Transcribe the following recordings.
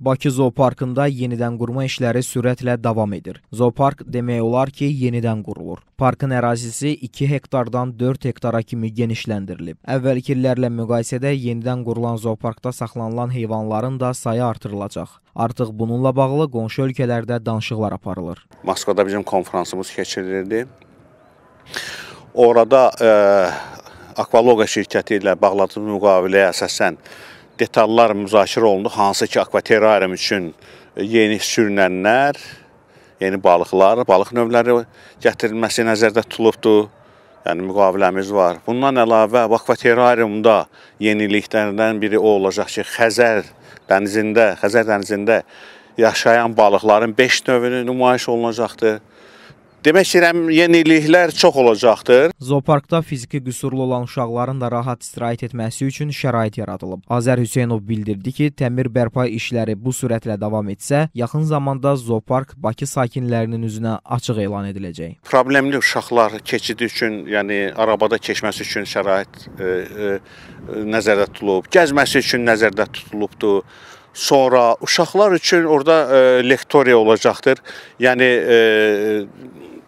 Bakı zooparkında yenidən qurma işləri sürətlə davam edir. Zoopark demək olar ki, yenidən qurulur. Parkın ərazisi 2 hektardan 4 hektara kimi genişləndirilib. Əvvəlki illərlə müqayisədə yenidən qurulan zooparkda saxlanılan heyvanların da sayı artırılacaq. Artıq bununla bağlı qonşu ölkələrdə danışıqlar aparılır. Moskvada bizim konfransımız keçirilirdi. Orada e, Akvaloqa şirkəti ilə bağladığımız müqaviləyə əsasən detallar müzakirə olundu, hansı ki, akvaterarium üçün yeni sürünənlər, yeni balıqlar, balıq növləri gətirilməsi nəzərdə tutulubdur. Yəni müqaviləmiz var. Bundan əlavə akvaterariumda yeniliklərdən biri o olacaq ki, Xəzər dənizində, Xəzər dənizində yaşayan balıqların 5 növünü nümayiş olunacaqdır. Demək istəyirəm, yeniliklər çox olacaqdır. Zooparkda fiziki qüsurlu olan uşaqların da rahat istirahət etməsi üçün şərait yaradılıb. Azər Hüseynov bildirdi ki, təmir bərpa işləri bu sürətlə davam etsə, yaxın zamanda zoopark Bakı sakinlərinin üzünə açıq elan ediləcək. Problemli uşaqlar keçidi üçün, yəni arabada keçməsi üçün şərait e, e, nəzərdə tutulub, gəzməsi üçün nəzərdə tutulubdur. Sonra uşaqlar üçün orada e, lektoriya olacaqdır. Yəni e,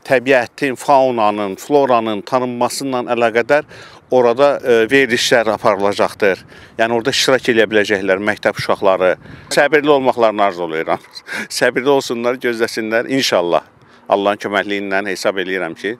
təbiətin, faunanın, floranın tanınmasıyla əlaqədar orada e, verilişlər aparılacaqdır. Yəni orada iştirak edə biləcəklər məktəb uşaqları. Səbirli olmaqlarını arzu eləyirəm. Səbirli olsunlar, gözləsinlər inşallah. Allahın köməkliyi ilə hesab eləyirəm ki,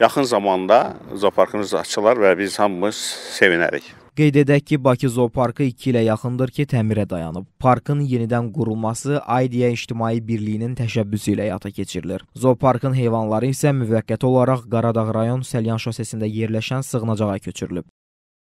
yaxın zamanda zooparkımız açılar və biz hamımız sevinərik. Qeyd edək ki, Bakı zooparkı 2 ilə yaxındır ki, təmirə dayanıb. Parkın yenidən qurulması Aydiya İctimai Birliyinin təşəbbüsü ilə həyata keçirilir. Zooparkın heyvanları isə müvəqqəti olaraq Qaradağ rayon Səlyan şosesində yerləşən sığınacağa köçürülüb.